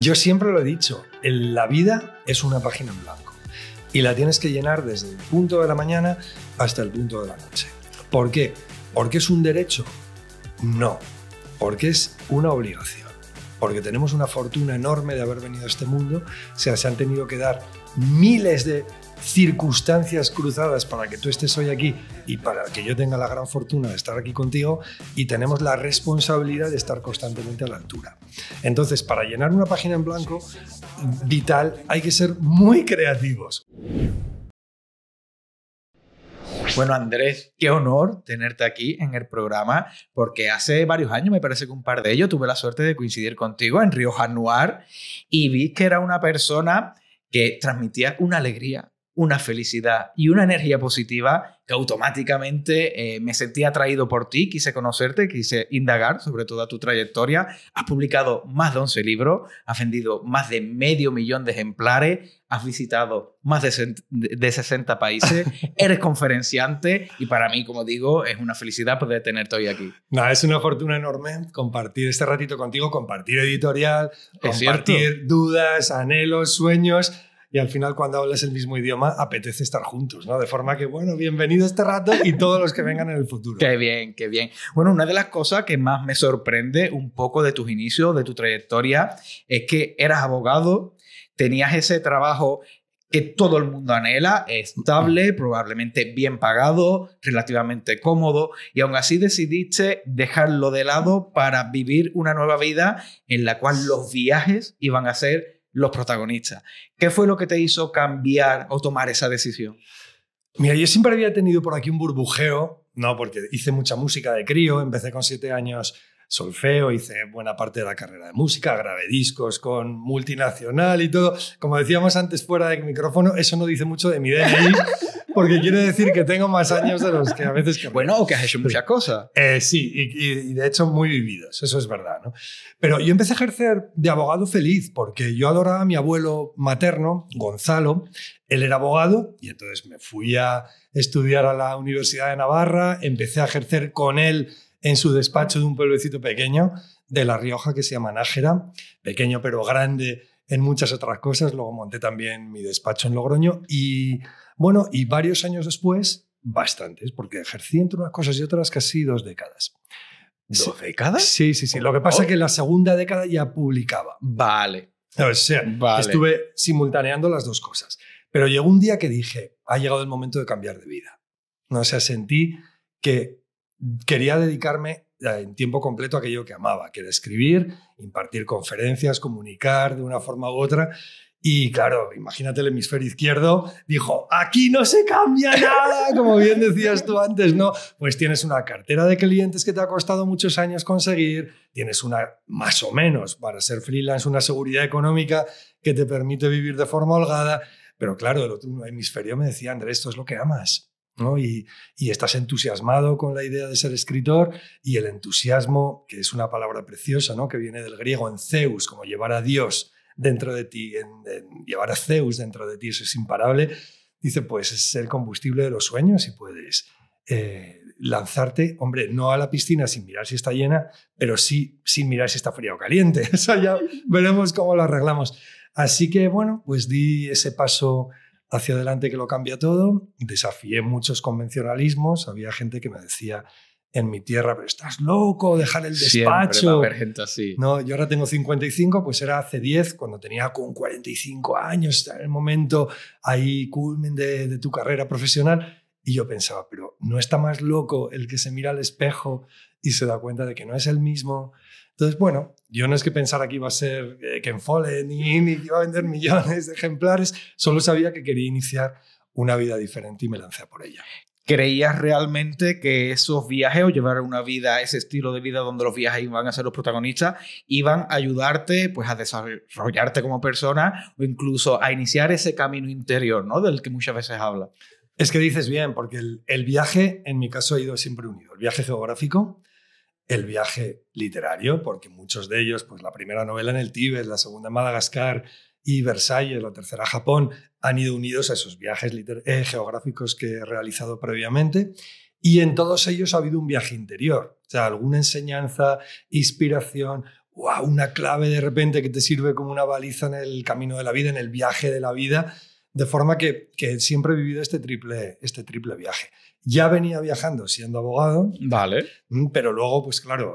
Yo siempre lo he dicho, la vida es una página en blanco y la tienes que llenar desde el punto de la mañana hasta el punto de la noche. ¿Por qué? ¿Porque es un derecho? No, porque es una obligación. Porque tenemos una fortuna enorme de haber venido a este mundo, se han tenido que dar miles de circunstancias cruzadas para que tú estés hoy aquí y para que yo tenga la gran fortuna de estar aquí contigo y tenemos la responsabilidad de estar constantemente a la altura. Entonces, para llenar una página en blanco vital hay que ser muy creativos. Bueno, Andrés, qué honor tenerte aquí en el programa, porque hace varios años, me parece que un par de ellos, tuve la suerte de coincidir contigo en Rioja Noir y vi que era una persona que transmitía una alegría, una felicidad y una energía positiva que automáticamente eh, me sentí atraído por ti, quise conocerte, quise indagar sobre toda tu trayectoria. Has publicado más de 11 libros, has vendido más de medio millón de ejemplares, has visitado más de, 60 países, eres conferenciante y para mí, como digo, es una felicidad poder tenerte hoy aquí. nada es una fortuna enorme compartir este ratito contigo, compartir editorial, compartir dudas, anhelos, sueños y al final cuando hablas el mismo idioma apetece estar juntos, ¿no? De forma que, bueno, bienvenido este rato y todos los que vengan en el futuro. Qué bien, qué bien. Bueno, una de las cosas que más me sorprende un poco de tus inicios, de tu trayectoria, es que eras abogado, tenías ese trabajo que todo el mundo anhela, estable, probablemente bien pagado, relativamente cómodo, y aún así decidiste dejarlo de lado para vivir una nueva vida en la cual los viajes iban a ser los protagonistas. ¿Qué fue lo que te hizo cambiar o tomar esa decisión? Mira, yo siempre había tenido por aquí un burbujeo, ¿no? Porque hice mucha música de crío, empecé con siete años solfeo, hice buena parte de la carrera de música, grabé discos con multinacional y todo. Como decíamos antes fuera de micrófono, eso no dice mucho de mi DNI. Porque quiere decir que tengo más años de los que a veces... Que... Bueno, o que has hecho muchas cosas. sí, eh, y, y, de hecho muy vividos, eso es verdad. ¿no? Pero yo empecé a ejercer de abogado feliz porque yo adoraba a mi abuelo materno, Gonzalo. Él era abogado y entonces me fui a estudiar a la Universidad de Navarra, empecé a ejercer con él en su despacho de un pueblecito pequeño de La Rioja que se llama Nájera, pequeño pero grande en muchas otras cosas. Luego monté también mi despacho en Logroño y bueno, y varios años después, bastantes, porque ejercí entre unas cosas y otras casi dos décadas. ¿Dos décadas? Sí, sí, sí. Lo que pasa es que en la segunda década ya publicaba. Vale. O sea, estuve simultaneando las dos cosas. Pero llegó un día que dije, ha llegado el momento de cambiar de vida. O sea, sentí que quería dedicarme eh, en tiempo completo a aquello que amaba, que era escribir, impartir conferencias, comunicar de una forma u otra. Y claro, imagínate el hemisferio izquierdo, dijo, aquí no se cambia nada, como bien decías tú antes, ¿no? Pues tienes una cartera de clientes que te ha costado muchos años conseguir, tienes una, más o menos, para ser freelance, una seguridad económica que te permite vivir de forma holgada, pero claro, el otro hemisferio me decía, Andrés, esto es lo que amas, ¿no? Y, y estás entusiasmado con la idea de ser escritor y el entusiasmo, que es una palabra preciosa, ¿no? Que viene del griego en Zeus, como llevar a Dios dentro de ti, en, llevar a Zeus dentro de ti, eso es imparable, dice, pues es el combustible de los sueños y puedes eh, lanzarte, hombre, no a la piscina sin mirar si está llena, pero sí sin mirar si está fría o caliente. Eso ya veremos cómo lo arreglamos. Así que bueno, pues di ese paso hacia adelante que lo cambia todo, desafié muchos convencionalismos, había gente que me decía, en mi tierra, pero estás loco, dejar el despacho. gente así. No, yo ahora tengo 55, pues era hace 10, cuando tenía con 45 años, en el momento ahí culmen de, tu carrera profesional. Y yo pensaba, pero ¿no está más loco el que se mira al espejo y se da cuenta de que no es el mismo? Entonces, bueno, yo no es que pensara que iba a ser Ken eh, Follett ni, ni que iba a vender millones de ejemplares, solo sabía que quería iniciar una vida diferente y me lancé por ella. ¿Creías realmente que esos viajes o llevar una vida, ese estilo de vida donde los viajes iban a ser los protagonistas, iban a ayudarte pues, a desarrollarte como persona o incluso a iniciar ese camino interior ¿no? del que muchas veces habla? Es que dices bien, porque el, el viaje en mi caso ha ido siempre unido. El viaje geográfico, el viaje literario, porque muchos de ellos, pues la primera novela en el Tíbet, la segunda en Madagascar, y Versalles, la tercera Japón, han ido unidos a esos viajes eh, geográficos que he realizado previamente. Y en todos ellos ha habido un viaje interior, o sea, alguna enseñanza, inspiración, wow, una clave de repente que te sirve como una baliza en el camino de la vida, en el viaje de la vida. De forma que, siempre he vivido este triple, este triple viaje. Ya venía viajando siendo abogado. Vale. Mm, pero luego, pues claro,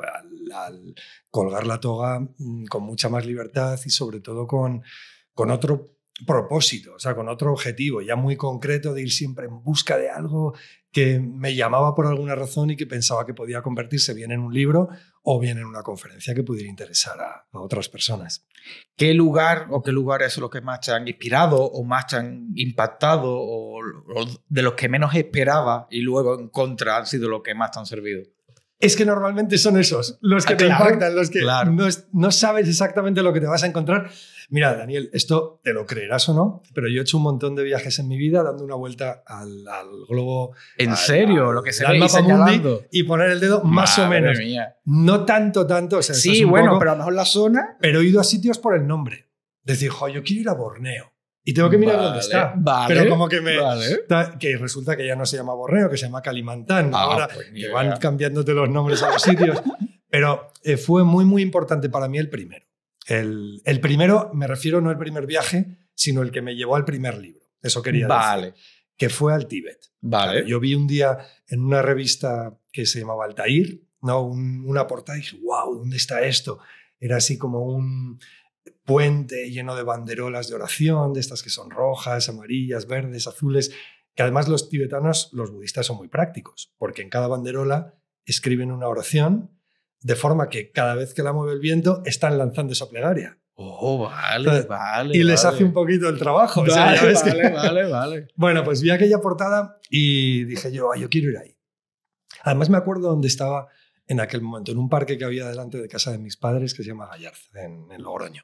al colgar la toga mm, con mucha más libertad y sobre todo con, con otro propósito, o sea, con otro objetivo ya muy concreto de ir siempre en busca de algo que me llamaba por alguna razón y que pensaba que podía convertirse bien en un libro o bien en una conferencia que pudiera interesar a, otras personas. ¿Qué lugar o qué lugares son los que más te han inspirado o más te han impactado o, o de los que menos esperaba y luego en contra han sido los que más te han servido? es que normalmente son esos los que ah, te impactan, los que no, sabes exactamente lo que te vas a encontrar. Mira, Daniel, esto te lo creerás o no, pero yo he hecho un montón de viajes en mi vida dando una vuelta al, globo. ¿En serio? lo que se ve mapa y poner el dedo más o menos. No tanto, tanto. O sea, sí, bueno, pero a lo la zona. Pero he ido a sitios por el nombre. Decir, jo, yo quiero ir a Borneo. Y tengo que mirar dónde está. pero como que me. que resulta que ya no se llama Borreo, que se llama Calimantán. Ah, ahora pues que van cambiándote los nombres a los sitios. Pero eh, fue muy, muy importante para mí el primero. El, el, primero, me refiero no al primer viaje, sino el que me llevó al primer libro. Eso quería vale. decir. Que fue al Tíbet. Vale. yo vi un día en una revista que se llamaba Altair, ¿no? una portada y dije, wow, ¿dónde está esto? Era así como un puente lleno de banderolas de oración, de estas que son rojas, amarillas, verdes, azules, que además los tibetanos, los budistas son muy prácticos, porque en cada banderola escriben una oración, de forma que cada vez que la mueve el viento están lanzando esa plegaria. Oh, vale, vale. Y les hace un poquito el trabajo. Vale, vale, vale, Bueno, pues vi aquella portada y dije yo, yo quiero ir ahí. Además me acuerdo donde estaba en aquel momento, en un parque que había delante de casa de mis padres que se llama Gallarza, en, Logroño.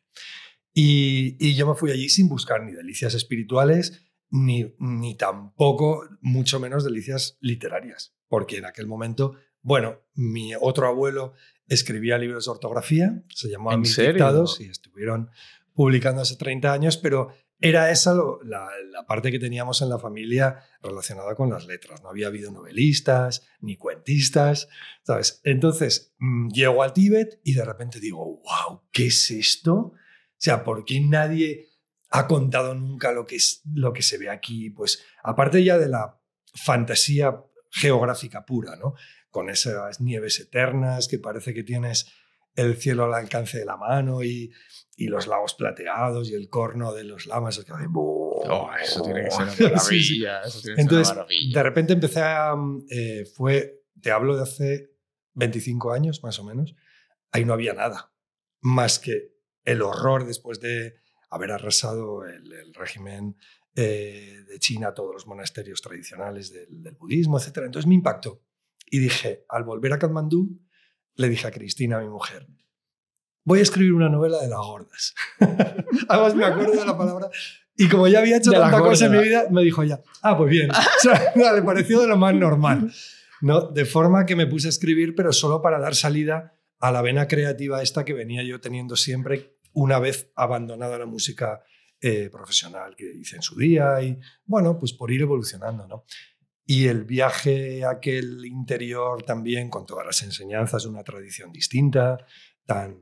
Y, yo me fui allí sin buscar ni delicias espirituales, ni, ni tampoco, mucho menos, delicias literarias, porque en aquel momento, bueno, mi otro abuelo escribía libros de ortografía, se llamó Mis Dictados y estuvieron publicando hace 30 años, pero era esa la, parte que teníamos en la familia relacionada con las letras. No había habido novelistas ni cuentistas, ¿sabes? Entonces mm, llego al Tíbet y de repente digo, wow, ¿qué es esto? O sea, ¿por qué nadie ha contado nunca lo que, es, lo que se ve aquí? Pues aparte ya de la fantasía geográfica pura, ¿no? Con esas nieves eternas que parece que tienes el cielo al alcance de la mano y, los lagos plateados y el corno de los lamas. Oh, eso tiene que ser una maravilla. Entonces, de repente empecé a. Mm, eh, fue, te hablo de hace 25 años más o menos, ahí no había nada más que el horror después de haber arrasado el, régimen eh, de China, todos los monasterios tradicionales del, del budismo, etc. Entonces me impactó y dije, al volver a Katmandú, le dije a Cristina, mi mujer, voy a escribir una novela de las gordas. Además me acuerdo de la palabra. Y como ya había hecho tanta cosa en mi vida, me dijo ya, ah, pues bien. le pareció de lo más normal. ¿no? De forma que me puse a escribir, pero solo para dar salida a la vena creativa esta que venía yo teniendo siempre una vez abandonada la música eh, profesional que hice en su día y bueno, pues por ir evolucionando, ¿no? Y el viaje a aquel interior también, con todas las enseñanzas, de una tradición distinta, tan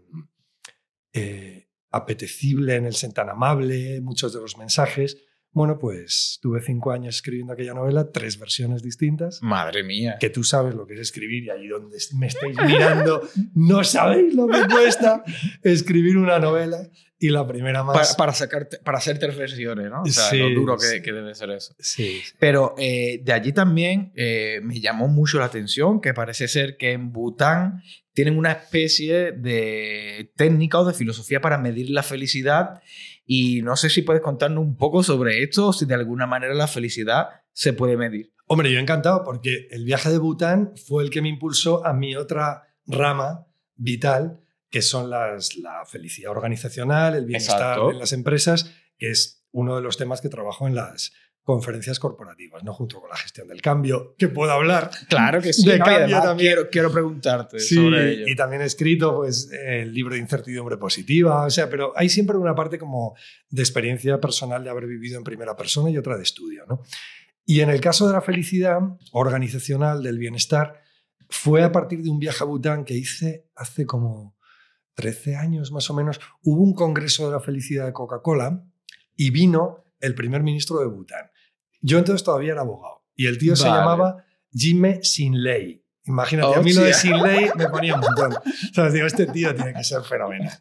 eh, apetecible, en el, tan amable, muchos de los mensajes. Bueno, pues tuve cinco años escribiendo aquella novela, tres versiones distintas. Madre mía. Que tú sabes lo que es escribir y ahí donde me estáis mirando, no sabéis lo que cuesta escribir una novela y la primera más. Para, sacarte, para hacerte reflexiones, ¿no? O sea, sí, lo duro que, debe ser eso. Sí. Pero eh, de allí también eh, me llamó mucho la atención que parece ser que en Bután tienen una especie de técnica o de filosofía para medir la felicidad. Y no sé si puedes contarnos un poco sobre esto, o si de alguna manera la felicidad se puede medir. Hombre, yo encantado, porque el viaje de Bután fue el que me impulsó a mi otra rama vital, que son las, la felicidad organizacional, el bienestar en las empresas, que es uno de los temas que trabajo en las conferencias corporativas, no junto con la gestión del cambio, que puedo hablar. Claro que sí, de cambio también. Quiero, quiero preguntarte sobre ello. Y también he escrito pues, el libro de incertidumbre positiva, o sea, pero hay siempre una parte como de experiencia personal de haber vivido en primera persona y otra de estudio. ¿no? Y en el caso de la felicidad organizacional, del bienestar, fue a partir de un viaje a Bután que hice hace como 13 años más o menos, hubo un congreso de la felicidad de Coca-Cola y vino el primer ministro de Bután. Yo entonces todavía era abogado y el tío se llamaba Jimmy Sinley. Imagínate, a mí lo de Sinley me ponía un montón. O sea, este tío tiene que ser fenomenal.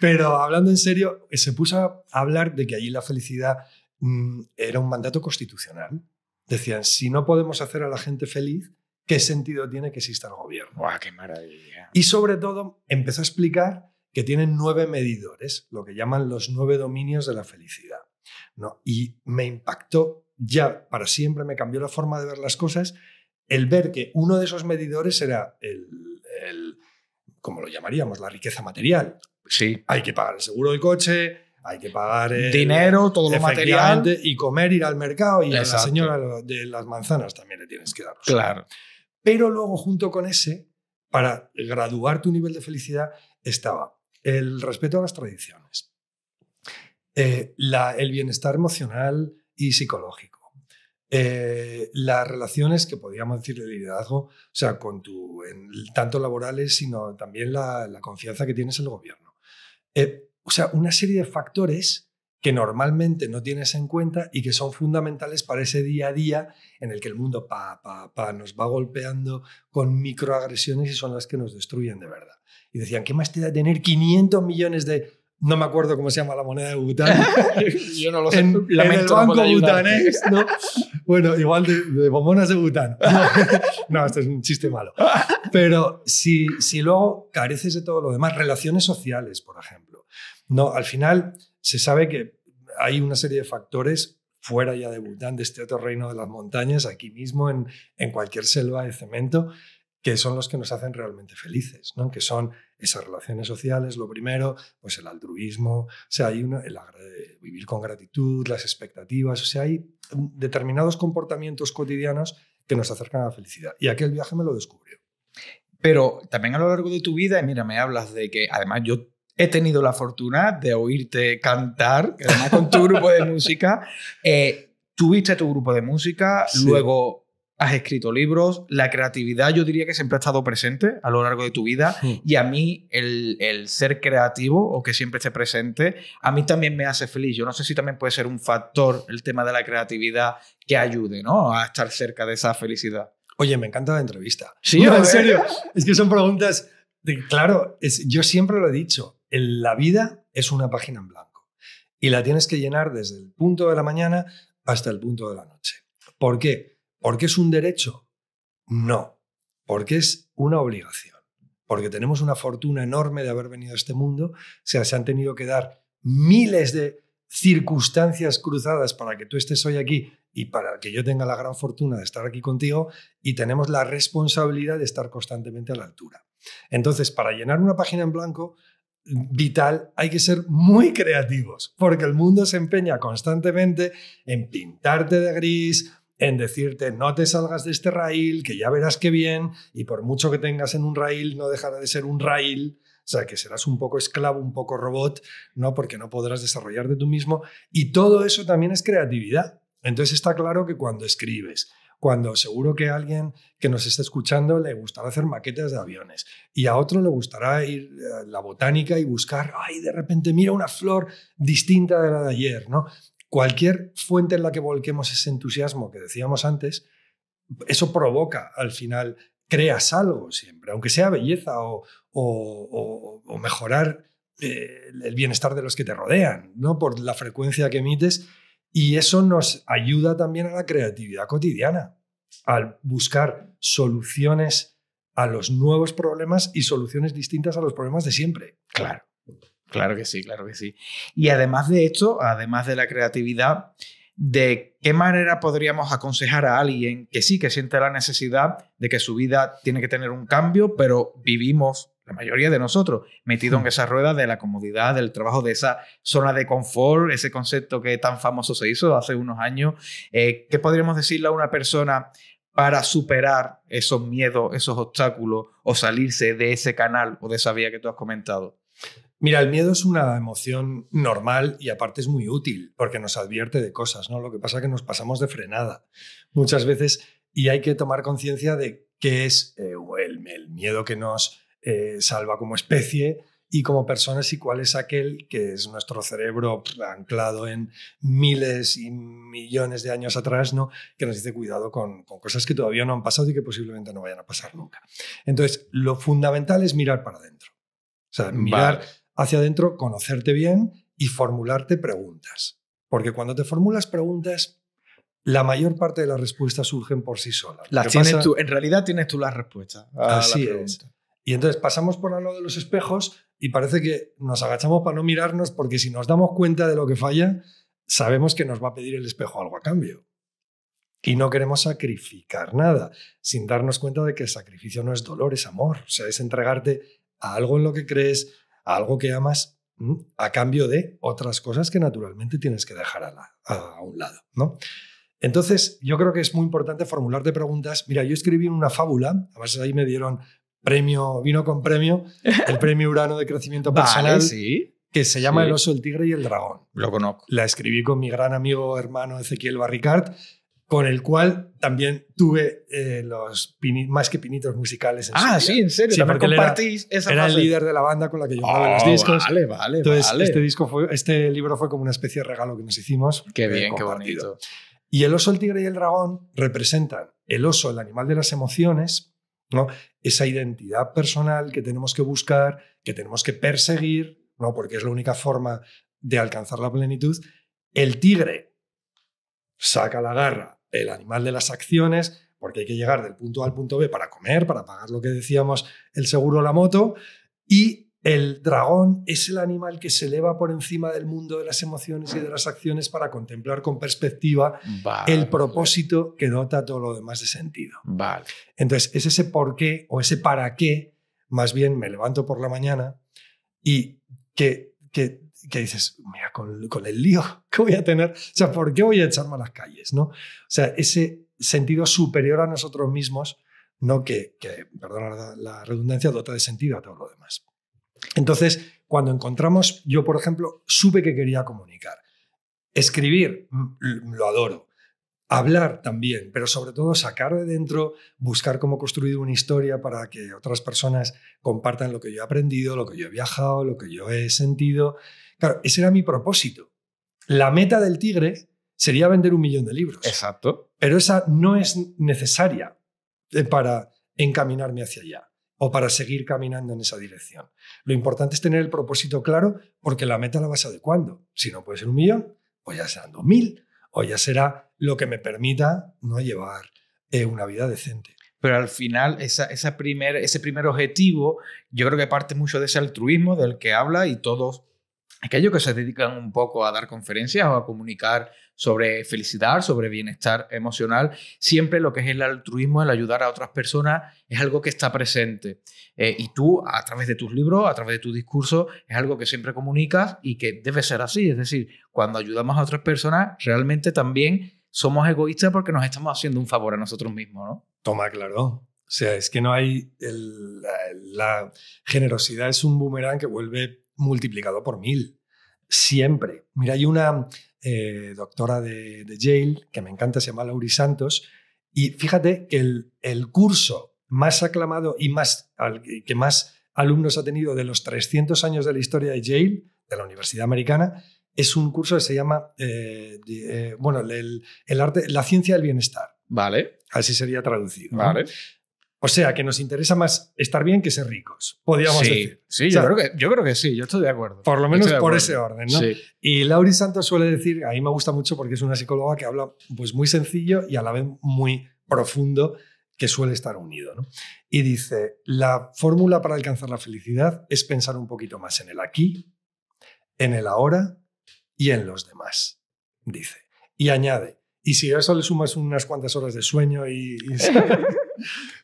pero hablando en serio, se puso a hablar de que allí la felicidad mm, era un mandato constitucional. Decían, si no podemos hacer a la gente feliz, ¿qué sentido tiene que exista el gobierno? ¡Guau, qué maravilla! Y sobre todo, empezó a explicar que tienen nueve medidores, lo que llaman los nueve dominios de la felicidad. ¿no? Y me impactó ya para siempre, me cambió la forma de ver las cosas, el ver que uno de esos medidores era el, el como lo llamaríamos, la riqueza material. Sí. Hay que pagar el seguro del coche, hay que pagar el, dinero, todo lo material y comer, ir al mercado y a la señora de las manzanas también le tienes que dar. Claro. Pero luego junto con ese, para graduar tu nivel de felicidad, estaba el respeto a las tradiciones, eh, el bienestar emocional y psicológico, eh, las relaciones que podríamos decir de liderazgo, o sea, con tu, en, tanto laborales, sino también la, confianza que tienes en el gobierno. Eh, o sea, una serie de factores que normalmente no tienes en cuenta y que son fundamentales para ese día a día en el que el mundo nos va golpeando con microagresiones y son las que nos destruyen de verdad. Y decían, ¿qué más te da tener 500 millones de... No me acuerdo cómo se llama la moneda de Bután. Yo no lo sé. En, el banco Bueno, igual de, de de Bután. No, esto es un chiste malo. Pero si, si luego careces de todo lo demás, relaciones sociales, por ejemplo. No, al final se sabe que hay una serie de factores fuera ya de Bután, de este otro reino de las montañas, aquí mismo, en, cualquier selva de cemento, que son los que nos hacen realmente felices, ¿no? que son esas relaciones sociales, lo primero, pues el altruismo, o sea, hay una, el vivir con gratitud, las expectativas, o sea, hay determinados comportamientos cotidianos que nos acercan a la felicidad. Y aquel viaje me lo descubrió. Pero también a lo largo de tu vida, y mira, me hablas de que además yo he tenido la fortuna de oírte cantar, además con tu grupo de música. Eh, tuviste tu grupo de música, luego has escrito libros, la creatividad yo diría que siempre ha estado presente a lo largo de tu vida hmm. y a mí el, ser creativo o que siempre esté presente, a mí también me hace feliz. Yo no sé si también puede ser un factor el tema de la creatividad que ayude ¿no? a estar cerca de esa felicidad. Oye, me encanta la entrevista. Sí, en serio. es que son preguntas, de, claro, yo siempre lo he dicho la vida es una página en blanco y la tienes que llenar desde el punto de la mañana hasta el punto de la noche. ¿Por qué? ¿Porque es un derecho? No, porque es una obligación, porque tenemos una fortuna enorme de haber venido a este mundo, sea, se han tenido que dar miles de circunstancias cruzadas para que tú estés hoy aquí y para que yo tenga la gran fortuna de estar aquí contigo y tenemos la responsabilidad de estar constantemente a la altura. Entonces, para llenar una página en blanco, vital hay que ser muy creativos, porque el mundo se empeña constantemente en pintarte de gris, en decirte no te salgas de este rail, que ya verás qué bien, y por mucho que tengas en un rail, no dejará de ser un rail. O sea, que serás un poco esclavo, un poco robot, ¿no? Porque no podrás desarrollarte tú mismo. Y todo eso también es creatividad. Entonces está claro que cuando escribes, cuando seguro que a alguien que nos está escuchando le gustará hacer maquetas de aviones y a otro le gustará ir a eh, la botánica y buscar, ay, de repente mira una flor distinta de la de ayer, ¿no? Cualquier fuente en la que volquemos ese entusiasmo que decíamos antes, eso provoca al final, creas algo siempre, aunque sea belleza o, o, mejorar eh, el bienestar de los que te rodean, ¿no? Por la frecuencia que emites y eso nos ayuda también a la creatividad cotidiana, al buscar soluciones a los nuevos problemas y soluciones distintas a los problemas de siempre. Claro, claro que sí, claro que sí. Y además de esto, además de la creatividad, ¿de qué manera podríamos aconsejar a alguien que sí, que siente la necesidad de que su vida tiene que tener un cambio, pero vivimos la mayoría de nosotros, metido en hmm. esa rueda de la comodidad, del trabajo, de esa zona de confort, ese concepto que tan famoso se hizo hace unos años. Eh, ¿Qué podríamos decirle a una persona para superar esos miedos, esos obstáculos o salirse de ese canal o de esa vía que tú has comentado? Mira, el miedo es una emoción normal y aparte es muy útil porque nos advierte de cosas, ¿no? Lo que pasa es que nos pasamos de frenada muchas veces y hay que tomar conciencia de qué es eh, el miedo que nos eh, salva como especie y como personas y cuál es aquel que es nuestro cerebro anclado en miles y millones de años atrás, ¿no? que nos dice cuidado con, cosas que todavía no han pasado y que posiblemente no vayan a pasar nunca. Entonces, lo fundamental es mirar para adentro. O sea, mirar hacia adentro, conocerte bien y formularte preguntas. Porque cuando te formulas preguntas, la mayor parte de las respuestas surgen por sí solas. en realidad tienes tú las respuestas. Así es. Y entonces pasamos por el lado de los espejos y parece que nos agachamos para no mirarnos porque si nos damos cuenta de lo que falla, sabemos que nos va a pedir el espejo algo a cambio. Y no queremos sacrificar nada, sin darnos cuenta de que el sacrificio no es dolor, es amor. O sea, es entregarte a algo en lo que crees, a algo que amas, mm, a cambio de otras cosas que naturalmente tienes que dejar a, un lado. ¿no? Entonces, yo creo que es muy importante formularte preguntas. Mira, yo escribí una fábula, además ahí me dieron premio, vino con premio, el premio Urano de Crecimiento Personal, que se llama El oso, el tigre y el dragón. Lo conozco. La escribí con mi gran amigo hermano Ezequiel Barricart, con el cual también tuve eh, los más que pinitos musicales. ah, sí, en serio, compartís era, esa el líder de la banda con la que yo grabé los ah, discos. Vale, vale, Entonces, Este, disco fue, este libro fue como una especie de regalo que nos hicimos. Qué eh, bien, qué bonito. Y el oso, el tigre y el dragón representan el oso, el animal de las emociones, esa identidad personal que tenemos que buscar, que tenemos que perseguir, ¿no? Porque es la única forma de alcanzar la plenitud. El tigre saca la garra, el animal de las acciones, porque hay que llegar del punto A al punto B para comer, para pagar lo que decíamos, el seguro o la moto, y el dragón es el animal que se eleva por encima del mundo de las emociones y de las acciones para contemplar con perspectiva el propósito que dota todo lo demás de sentido. Vale. Entonces, es ese por qué o ese para qué, más bien me levanto por la mañana y que, que dices, mira, con, el lío que voy a tener, o sea, ¿por qué voy a echarme a las calles? ¿no? O sea, ese sentido superior a nosotros mismos, no que, que perdona la redundancia, dota de sentido a todo lo demás. Entonces, cuando encontramos, yo por ejemplo, supe que quería comunicar. Escribir, mm, lo adoro. Hablar también, pero sobre todo sacar de dentro, buscar cómo construir una historia para que otras personas compartan lo que yo he aprendido, lo que yo he viajado, lo que yo he sentido. Claro, ese era mi propósito. La meta del tigre sería vender un millón de libros. Exacto. Pero esa no es necesaria eh, para encaminarme hacia allá o para seguir caminando en esa dirección. Lo importante es tener el propósito claro porque la meta la vas adecuando. Si no puede ser un millón, pues ya serán dos mil, o ya será lo que me permita no llevar eh, una vida decente. Pero al final, esa, ese primer objetivo, yo creo que parte mucho de ese altruismo del que habla y todos aquellos que se dedican un poco a dar conferencias o a comunicar sobre felicidad, sobre bienestar emocional, siempre lo que es el altruismo, el ayudar a otras personas, es algo que está presente. Eh, y tú, a través de tus libros, a través de tu discurso, es algo que siempre comunicas y que debe ser así. Es decir, cuando ayudamos a otras personas, realmente también somos egoístas porque nos estamos haciendo un favor a nosotros mismos, ¿no? Toma, claro. O sea, es que no hay... la generosidad es un boomerang que vuelve multiplicado por mil. Siempre. Mira, hay una eh, doctora de, de, Yale que me encanta, se llama Lauri Santos, y fíjate que el, curso más aclamado y más, que más alumnos ha tenido de los 300 años de la historia de Yale, de la Universidad Americana, es un curso que se llama, eh, eh, bueno, el, arte, la ciencia del bienestar. Vale. Así sería traducido. Vale. O sea, que nos interesa más estar bien que ser ricos, podríamos decir. Sí, yo, creo que, sí, yo estoy de acuerdo. Por lo menos por ese orden, ¿no? Y Lauri Santos suele decir, a mí me gusta mucho porque es una psicóloga que habla pues muy sencillo y a la vez muy profundo, que suele estar unido, ¿no? Y dice, la fórmula para alcanzar la felicidad es pensar un poquito más en el aquí, en el ahora y en los demás, dice. Y añade, y si a eso le sumas unas cuantas horas de sueño y,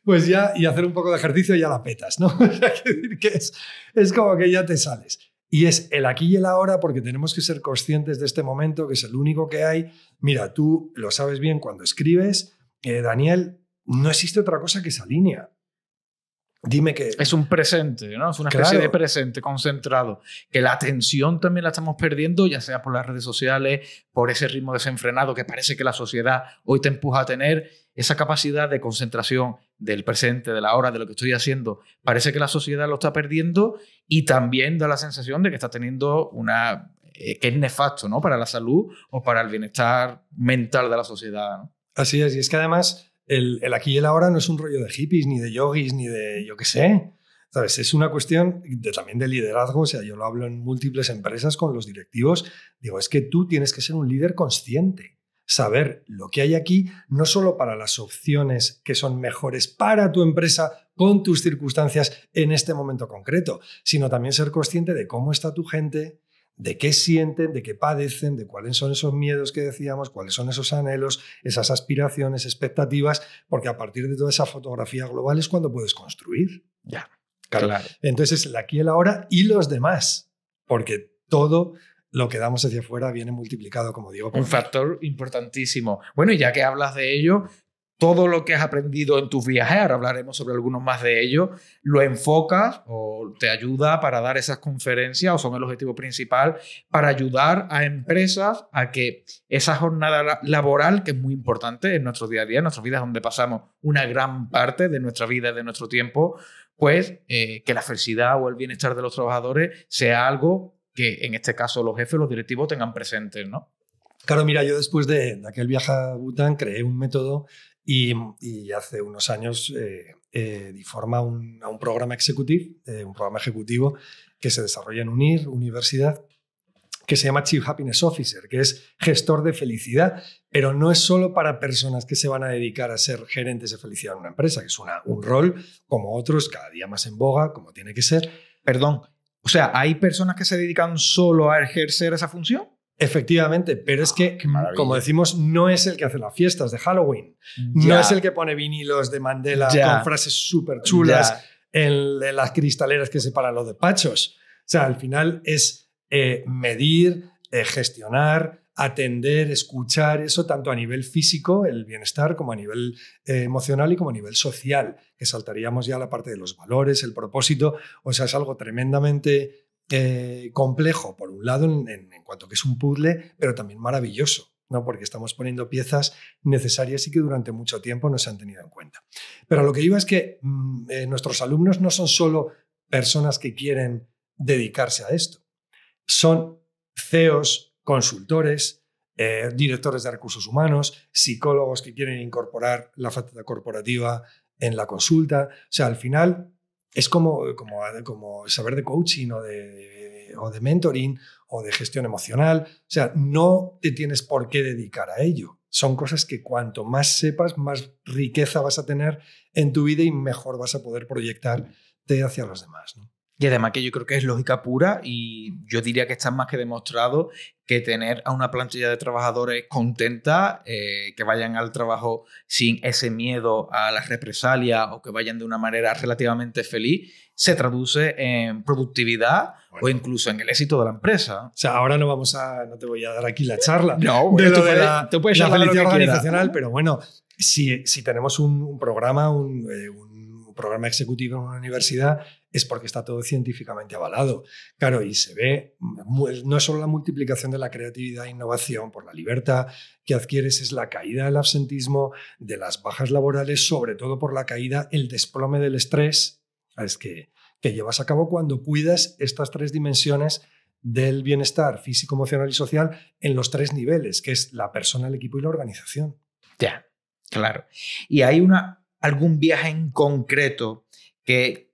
pues ya, y hacer un poco de ejercicio, ya la petas, ¿no? es, como que ya te sales. Y es el aquí y el ahora porque tenemos que ser conscientes de este momento, que es el único que hay. Mira, tú lo sabes bien cuando escribes, eh, Daniel, no existe otra cosa que esa línea. Dime que... Es un presente, ¿no? Es una especie de presente concentrado. Que la atención también la estamos perdiendo, ya sea por las redes sociales, por ese ritmo desenfrenado que parece que la sociedad hoy te empuja a tener. Esa capacidad de concentración del presente, de la hora, de lo que estoy haciendo, parece que la sociedad lo está perdiendo y también da la sensación de que está teniendo una... Eh, que es nefasto, ¿no? Para la salud o para el bienestar mental de la sociedad, Así es, y es que además el, aquí y el ahora no es un rollo de hippies, ni de yogis, ni de yo qué sé. ¿Sabes? Es una cuestión también de liderazgo. O sea, yo lo hablo en múltiples empresas con los directivos. Digo, es que tú tienes que ser un líder consciente. Saber lo que hay aquí, no solo para las opciones que son mejores para tu empresa con tus circunstancias en este momento concreto, sino también ser consciente de cómo está tu gente, de qué sienten, de qué padecen, de cuáles son esos miedos que decíamos, cuáles son esos anhelos, esas aspiraciones, expectativas, porque a partir de toda esa fotografía global es cuando puedes construir. Ya. Claro. Entonces, la aquí, el ahora y los demás, porque todo lo que damos hacia afuera viene multiplicado, como digo. Un factor importantísimo. Bueno, y ya que hablas de ello, todo lo que has aprendido en tus viajes, ahora hablaremos sobre algunos más de ellos, lo enfocas o te ayuda para dar esas conferencias o son el objetivo principal para ayudar a empresas a que esa jornada laboral, que es muy importante en nuestro día a día, en nuestras vidas donde pasamos una gran parte de nuestra vida, y de nuestro tiempo, pues eh, que la felicidad o el bienestar de los trabajadores sea algo que en este caso los jefes, los directivos tengan presentes, ¿no? Claro, mira, yo después de, aquel viaje a Bután creé un método y, hace unos años eh, eh, di forma un, a un programa eh, un programa ejecutivo que se desarrolla en UNIR, Universidad, que se llama Chief Happiness Officer, que es gestor de felicidad, pero no es solo para personas que se van a dedicar a ser gerentes de felicidad en una empresa, que es un rol como otros, cada día más en boga, como tiene que ser. Perdón, o sea, ¿hay personas que se dedican solo a ejercer esa función? Efectivamente, pero es ah, que, mm, como decimos, no es el que hace las fiestas de Halloween, no es el que pone vinilos de Mandela con frases súper chulas en, las cristaleras que separan los despachos. O sea, al final es eh, medir, eh, gestionar, atender, escuchar eso, tanto a nivel físico, el bienestar, como a nivel eh, emocional y como a nivel social, que saltaríamos ya a la parte de los valores, el propósito, o sea, es algo tremendamente eh, complejo, por un lado, en, cuanto que es un puzzle, pero también maravilloso. ¿no? porque estamos poniendo piezas necesarias y que durante mucho tiempo no se han tenido en cuenta. Pero lo que digo es que mm, eh, nuestros alumnos no son solo personas que quieren dedicarse a esto, son CEOs, consultores, eh, directores de recursos humanos, psicólogos que quieren incorporar la faceta corporativa en la consulta. O sea, al final es como, como, saber de coaching o de, o de mentoring o de gestión emocional. O sea, no te tienes por qué dedicar a ello. Son cosas que cuanto más sepas, más riqueza vas a tener en tu vida y mejor vas a poder proyectarte hacia los demás. Y además que yo creo que es lógica pura y yo diría que está más que demostrado que tener a una plantilla de trabajadores contenta, eh, que vayan al trabajo sin ese miedo a las represalias o que vayan de una manera relativamente feliz, se traduce en productividad o incluso en el éxito de la empresa. O sea, ahora no vamos a, no te voy a dar aquí la charla no, te de, puedes, de la, felicidad organizacional, pero bueno, si, si tenemos un, programa, un, eh, un programa ejecutivo en una universidad, es porque está todo científicamente avalado. Claro, y se ve, no es solo la multiplicación de la creatividad e innovación por la libertad que adquieres, es la caída del absentismo, de las bajas laborales, sobre todo por la caída, el desplome del estrés, es que, que llevas a cabo cuando cuidas estas tres dimensiones del bienestar físico, emocional y social en los tres niveles, que es la persona, el equipo y la organización. Ya, claro. Y hay una, algún viaje en concreto que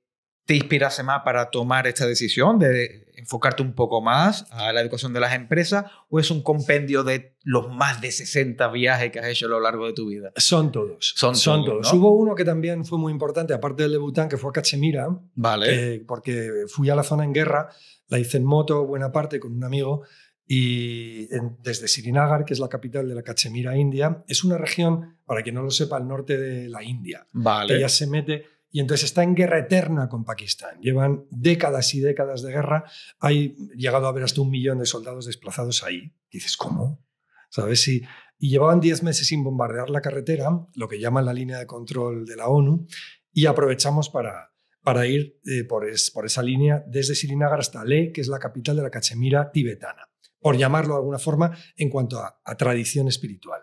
te inspirase más para tomar esta decisión de enfocarte un poco más a la educación de las empresas o es un compendio de los más de 60 viajes que has hecho a lo largo de tu vida? Son todos. Son, todos. Hubo uno que también fue muy importante, aparte del de Bután, que fue a Cachemira. Vale. Eh, porque fui a la zona en guerra, la hice en moto buena parte con un amigo y desde Sirinagar, que es la capital de la Cachemira, India. Es una región, para quien no lo sepa, al norte de la India. Vale. Que ya se mete y entonces está en guerra eterna con Pakistán. Llevan décadas y décadas de guerra. Hay llegado a haber hasta un millón de soldados desplazados ahí. dices, ¿cómo? ¿Sabes? Y, llevaban 10 meses sin bombardear la carretera, lo que llaman la línea de control de la ONU, y aprovechamos para, para ir eh, por, esa línea desde Sirinagar hasta Leh, que es la capital de la Cachemira tibetana, por llamarlo de alguna forma en cuanto a tradición espiritual.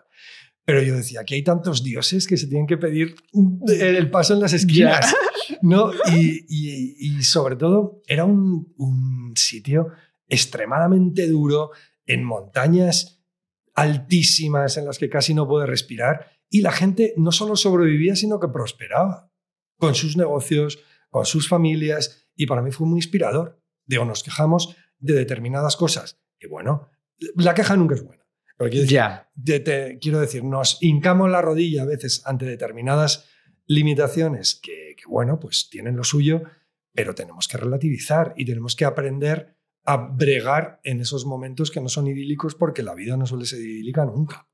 Pero yo decía, aquí hay tantos dioses que se tienen que pedir el paso en las esquinas. ¿no? Y, sobre todo era un, un, sitio extremadamente duro, en montañas altísimas en las que casi no puede respirar. Y la gente no solo sobrevivía, sino que prosperaba con sus negocios, con sus familias. Y para mí fue muy inspirador. Digo, nos quejamos de determinadas cosas. Y bueno, la queja nunca es buena. Pero quiero decir, quiero decir, nos hincamos la rodilla a veces ante determinadas limitaciones que, bueno, pues tienen lo suyo, pero tenemos que relativizar y tenemos que aprender a bregar en esos momentos que no son idílicos porque la vida no suele ser idílica nunca.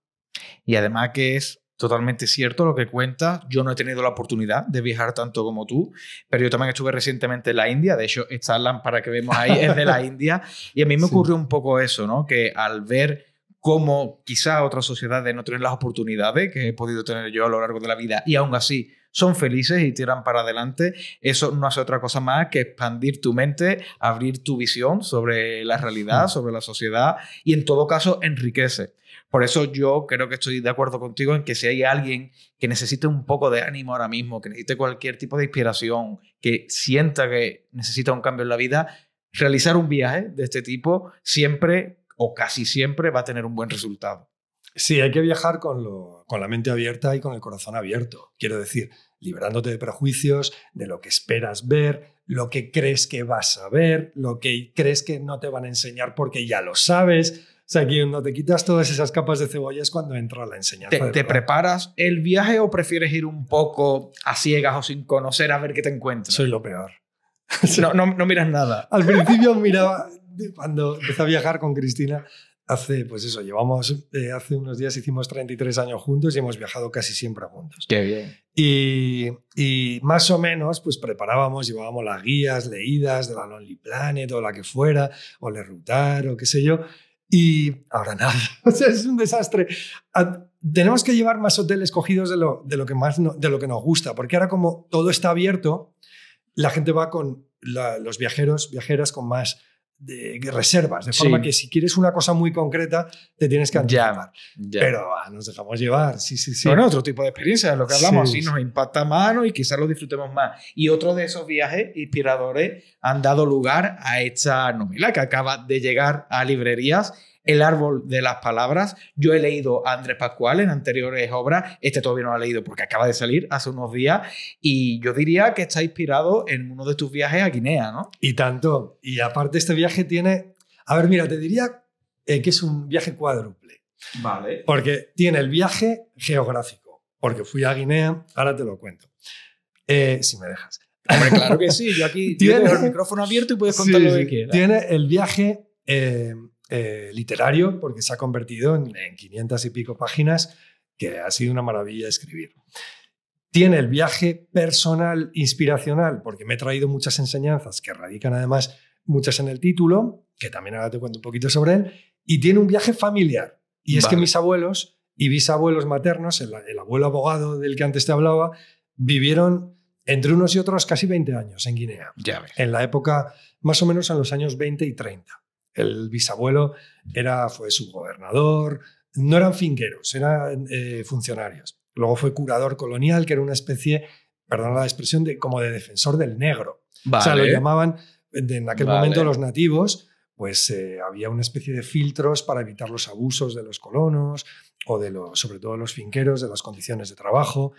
Y además que es totalmente cierto lo que cuenta. Yo no he tenido la oportunidad de viajar tanto como tú, pero yo también estuve recientemente en la India. De hecho, esta lámpara que vemos ahí es de la India. Y a mí me ocurrió un poco eso, ¿no? Que al ver como quizá otras sociedades no tienen las oportunidades que he podido tener yo a lo largo de la vida y aún así son felices y tiran para adelante, eso no hace otra cosa más que expandir tu mente, abrir tu visión sobre la realidad, mm. sobre la sociedad y en todo caso enriquece. Por eso yo creo que estoy de acuerdo contigo en que si hay alguien que necesite un poco de ánimo ahora mismo, que necesite cualquier tipo de inspiración, que sienta que necesita un cambio en la vida, realizar un viaje de este tipo siempre o casi siempre va a tener un buen resultado. Sí, hay que viajar con, la mente abierta y con el corazón abierto. Quiero decir, liberándote de prejuicios, de lo que esperas ver, lo que crees que vas a ver, lo que crees que no te van a enseñar porque ya lo sabes. O sea, aquí no te quitas todas esas capas de cebolla es cuando entra la enseñanza. ¿Te, preparas el viaje o prefieres ir un poco a ciegas o sin conocer a ver qué te encuentras? Soy lo peor. No, no miras nada. Al principio miraba, cuando empecé a viajar con Cristina, hace, pues eso, llevamos, eh, hace unos días hicimos 33 años juntos y hemos viajado casi siempre juntos. Qué bien. Y, y, más o menos, pues preparábamos, llevábamos las guías leídas de la Lonely Planet o la que fuera, o Le Rutar o qué sé yo. Y ahora nada, o sea, es un desastre. tenemos que llevar más hoteles cogidos de lo, de lo que más de lo que nos gusta, porque ahora como todo está abierto, la gente va con los viajeros, viajeras con más de, reservas, de forma que si quieres una cosa muy concreta, te tienes que llamar Pero ah, nos dejamos llevar, sí, sí, sí. Bueno, otro tipo de experiencia, lo que hablamos, sí, nos impacta más y quizás lo disfrutemos más. Y otro de esos viajes inspiradores han dado lugar a esta novela que acaba de llegar a librerías el árbol de las palabras. Yo he leído a Andrés Pascual en anteriores obras. Este todavía no lo he leído porque acaba de salir hace unos días. Y yo diría que está inspirado en uno de tus viajes a Guinea, ¿no? Y tanto. Y aparte, este viaje tiene. A ver, mira, te diría eh, que es un viaje cuádruple. Vale. Porque tiene el viaje geográfico. Porque fui a Guinea, ahora te lo cuento. Eh, si me dejas. Hombre, claro que sí, yo aquí ¿Tiene, el micrófono abierto y puedes contar lo que quieras. Tiene el viaje eh, eh, literario, porque se ha convertido en, en 500 y pico páginas, que ha sido una maravilla escribir. Tiene el viaje personal inspiracional, porque me he traído muchas enseñanzas que radican además muchas en el título, que también ahora te cuento un poquito sobre él, y tiene un viaje familiar. Y es que mis abuelos y bisabuelos maternos, el, abuelo abogado del que antes te hablaba, vivieron entre unos y otros casi 20 años en Guinea. En la época, más o menos en los años 20 y 30 el bisabuelo era, fue gobernador. no eran finqueros, eran eh, funcionarios. Luego fue curador colonial, que era una especie, perdón la expresión, de, como de defensor del negro. O sea, lo llamaban, en aquel momento los nativos, pues eh, había una especie de filtros para evitar los abusos de los colonos o de los, sobre todo los finqueros, de las condiciones de trabajo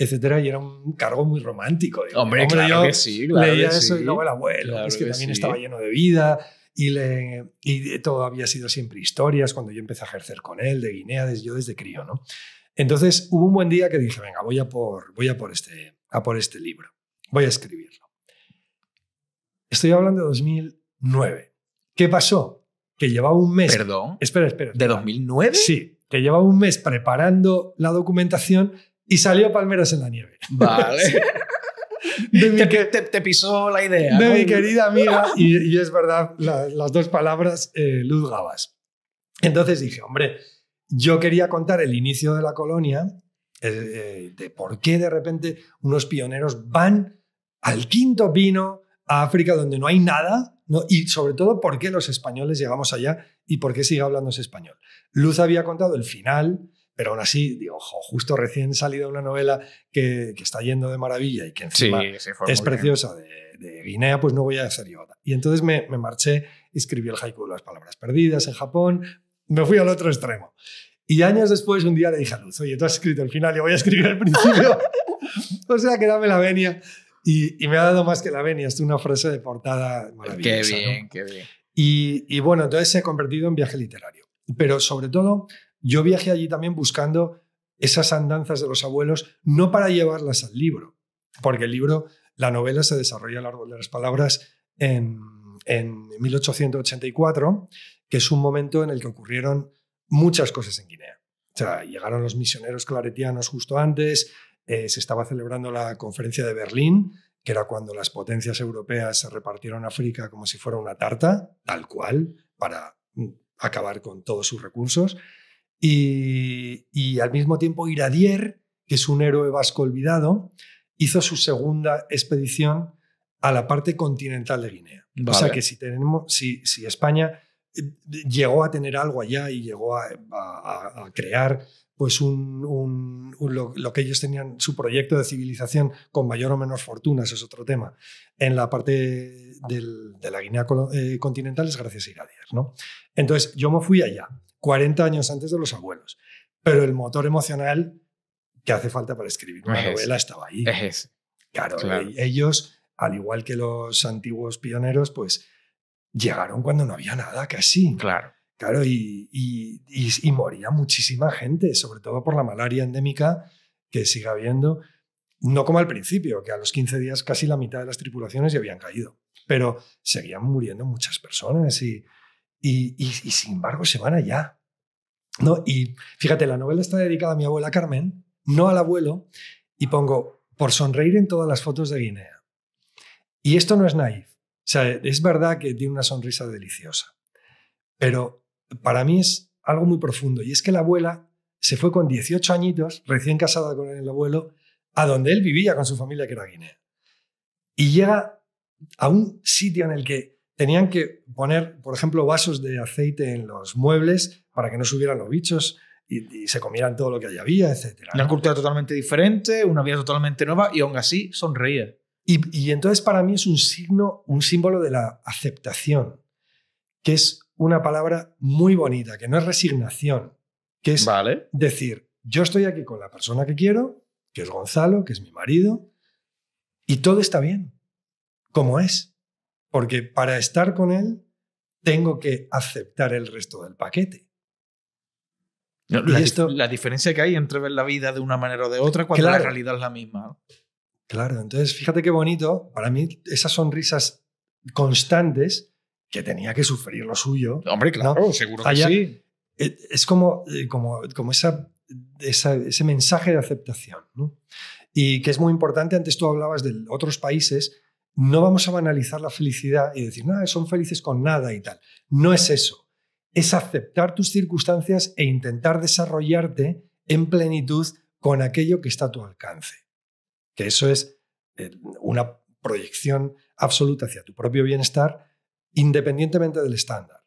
etcétera, y era un cargo muy romántico. Hombre, claro que sí, claro eso y luego el abuelo, es que, también estaba lleno de vida, y, le, y todo había sido siempre historias cuando yo empecé a ejercer con él, de Guinea, desde, yo desde crío, ¿no? Entonces hubo un buen día que dije, venga, voy a por, voy a por, este, a por este libro, voy a escribirlo. Estoy hablando de 2009. ¿Qué pasó? Que llevaba un mes... Perdón. Espera, espera. ¿De 2009? Sí, que llevaba un mes preparando la documentación y salió Palmeras en la Nieve. Vale. de mi te, pisó la idea. querida amiga, y, es verdad, las dos palabras, eh, Luz Gabas. Entonces dije, hombre, yo quería contar el inicio de la colonia, eh, eh, de por qué de repente unos pioneros van al quinto vino a África donde no hay nada, ¿no? y sobre todo por qué los españoles llegamos allá y por qué sigue ese español. Luz había contado el final pero aún así, ojo, justo recién salida una novela que, está yendo de maravilla y que encima es preciosa de, de, Guinea, pues no voy a hacer yo Y entonces me, me marché, escribí el haiku de las palabras perdidas en Japón, me fui al otro extremo. Y años después, un día le dije a Luz, oye, tú has escrito el final, yo voy a escribir el principio. o sea, que dame la venia. Y, me ha dado más que la venia, es una frase de portada maravillosa. Qué bien, qué bien. Y, y bueno, entonces se ha convertido en viaje literario. Pero sobre todo, yo viajé allí también buscando esas andanzas de los abuelos, no para llevarlas al libro, porque el libro, la novela se desarrolla a lo largo de las palabras en, en 1884, que es un momento en el que ocurrieron muchas cosas en Guinea. O sea, llegaron los misioneros claretianos justo antes, eh, se estaba celebrando la conferencia de Berlín, que era cuando las potencias europeas se repartieron África como si fuera una tarta, tal cual, para mm, acabar con todos sus recursos y, al mismo tiempo Iradier, que es un héroe vasco olvidado, hizo su segunda expedición a la parte continental de Guinea. O sea que si, tenemos, si, España eh, llegó a tener algo allá y llegó a, crear pues un, lo, que ellos tenían, su proyecto de civilización con mayor o menor fortuna, eso es otro tema, en la parte del, de la Guinea eh, continental es gracias a Iradier. ¿no? Entonces yo me fui allá 40 años antes de los abuelos. Pero el motor emocional que hace falta para escribir una novela estaba ahí. E claro, ellos, al igual que los antiguos pioneros, pues llegaron cuando no había nada casi. Claro. Claro, y, y, moría muchísima gente, sobre todo por la malaria endémica que sigue habiendo. No como al principio, que a los 15 días casi la mitad de las tripulaciones ya habían caído, pero seguían muriendo muchas personas y y, sin embargo se van allá. ¿no? Y fíjate, la novela está dedicada a mi abuela Carmen, no al abuelo, y pongo por sonreír en todas las fotos de Guinea. Y esto no es naif. O sea, es verdad que tiene una sonrisa deliciosa, pero para mí es algo muy profundo. Y es que la abuela se fue con 18 añitos, recién casada con el abuelo, a donde él vivía con su familia, que era Guinea. Y llega a un sitio en el que tenían que poner, por ejemplo, vasos de aceite en los muebles para que no subieran los bichos y, se comieran todo lo que había, etc. Una cultura totalmente diferente, una vida totalmente nueva y aún así sonreía. Y, y, entonces para mí es un signo, un símbolo de la aceptación, que es una palabra muy bonita, que no es resignación, que es decir, yo estoy aquí con la persona que quiero, que es Gonzalo, que es mi marido, y todo está bien, como es. Porque para estar con él tengo que aceptar el resto del paquete. la, diferencia que hay entre ver la vida de una manera o de otra cuando la realidad es la misma. Claro, entonces fíjate qué bonito, para mí esas sonrisas constantes, que tenía que sufrir lo suyo. Hombre, claro, seguro que sí. E, es como, eh, como, ese mensaje de aceptación. Y que es muy importante, antes tú hablabas de otros países, no vamos a banalizar la felicidad y decir, nada, son felices con nada y tal. No es eso. Es aceptar tus circunstancias e intentar desarrollarte en plenitud con aquello que está a tu alcance. Que eso es eh, una proyección absoluta hacia tu propio bienestar independientemente del estándar.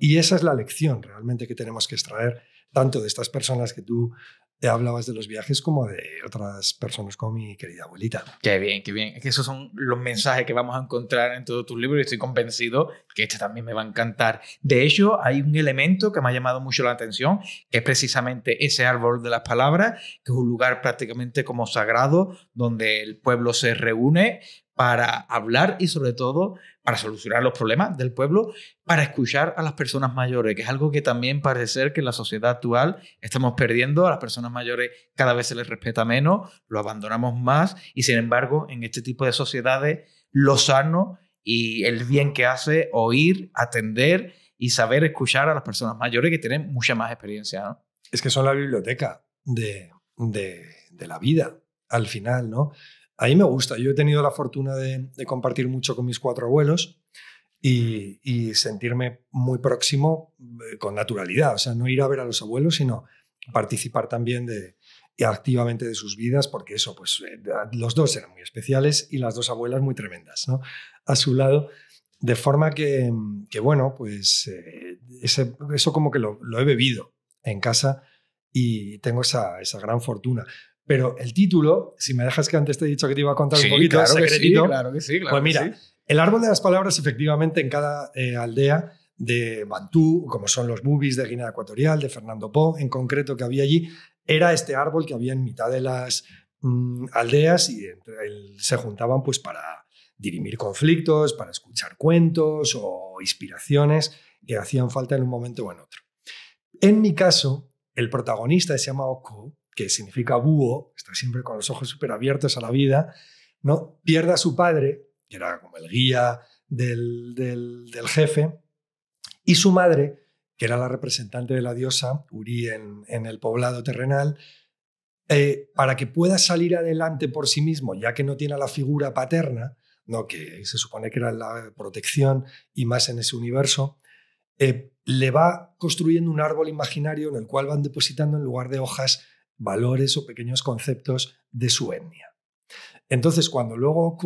Y esa es la lección realmente que tenemos que extraer tanto de estas personas que tú hablabas de los viajes como de otras personas como mi querida abuelita. Qué bien, qué bien. esos son los mensajes que vamos a encontrar en todos tus libros y estoy convencido que este también me va a encantar. De hecho, hay un elemento que me ha llamado mucho la atención, que es precisamente ese árbol de las palabras, que es un lugar prácticamente como sagrado donde el pueblo se reúne para hablar y sobre todo para solucionar los problemas del pueblo, para escuchar a las personas mayores, que es algo que también parece ser que en la sociedad actual estamos perdiendo, a las personas mayores cada vez se les respeta menos, lo abandonamos más y sin embargo en este tipo de sociedades lo sano y el bien que hace oír, atender y saber escuchar a las personas mayores que tienen mucha más experiencia. Es que son la biblioteca de la vida al final, ¿no? a mí me gusta. Yo he tenido la fortuna de, compartir mucho con mis cuatro abuelos y, sentirme muy próximo eh, con naturalidad. O sea, no ir a ver a los abuelos, sino participar también de, activamente de sus vidas, porque eso, pues eh, los dos eran muy especiales y las dos abuelas muy tremendas, ¿no? A su lado. De forma que, bueno, pues eh, eso como que lo, lo, he bebido en casa y tengo esa, esa gran fortuna. Pero el título, si me dejas que antes te he dicho que te iba a contar un poquito, claro que sí, claro que sí, pues mira, el árbol de las palabras efectivamente en cada eh, aldea de Bantú, como son los bubis de Guinea Ecuatorial, de Fernando Po, en concreto que había allí, era este árbol que había en mitad de las mm, aldeas y se juntaban pues para dirimir conflictos, para escuchar cuentos o inspiraciones que hacían falta en un momento o en otro. En mi caso, el protagonista se llama Oko, que significa búho, está siempre con los ojos súper abiertos a la vida, ¿no? pierde a su padre, que era como el guía del, jefe, y su madre, que era la representante de la diosa Uri en, el poblado terrenal, eh, para que pueda salir adelante por sí mismo, ya que no tiene la figura paterna, ¿no? que se supone que era la protección y más en ese universo, eh, le va construyendo un árbol imaginario en el cual van depositando en lugar de hojas valores o pequeños conceptos de su etnia. Entonces, cuando luego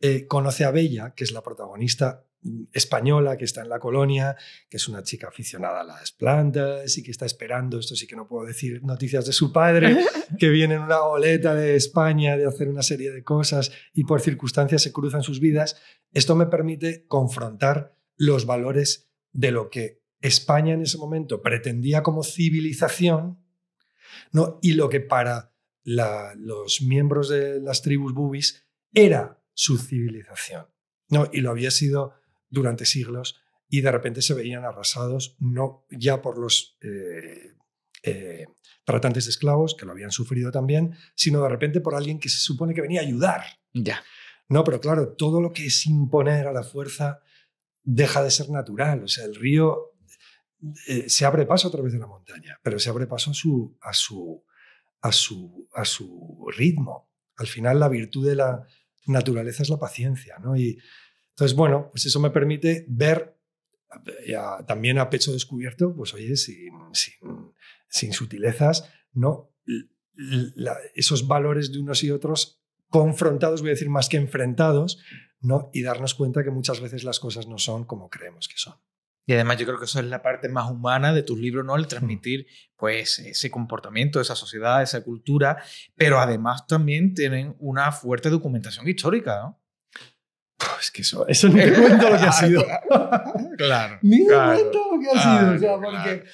eh, conoce a Bella, que es la protagonista mm, española que está en la colonia, que es una chica aficionada a las plantas y que está esperando, esto sí que no puedo decir, noticias de su padre, que viene en una goleta de España de hacer una serie de cosas y por circunstancias se cruzan sus vidas, esto me permite confrontar los valores de lo que España en ese momento pretendía como civilización ¿no? Y lo que para los miembros de las tribus bubis era su civilización, ¿no? Y lo había sido durante siglos y de repente se veían arrasados no ya por los eh, eh, tratantes de esclavos, que lo habían sufrido también, sino de repente por alguien que se supone que venía a ayudar. Ya. No, pero claro, todo lo que es imponer a la fuerza deja de ser natural. O sea, el río eh, se abre paso a través de la montaña, pero se abre paso a su, a su, a su, a su ritmo. Al final, la virtud de la naturaleza es la paciencia, ¿no? Y entonces, bueno, pues eso me permite ver eh, también a pecho descubierto, pues oye, sin, sin, sutilezas, ¿no? esos valores de unos y otros confrontados, voy a decir más que enfrentados, ¿no? y darnos cuenta que muchas veces las cosas no son como creemos que son. Y además yo creo que eso es la parte más humana de tus libros, ¿no? El transmitir pues ese comportamiento, esa sociedad, esa cultura, pero además también tienen una fuerte documentación histórica, ¿no? Es que eso, eso ni te cuento lo que ha sido. claro. ni te cuento lo que ha sido. O sea, porque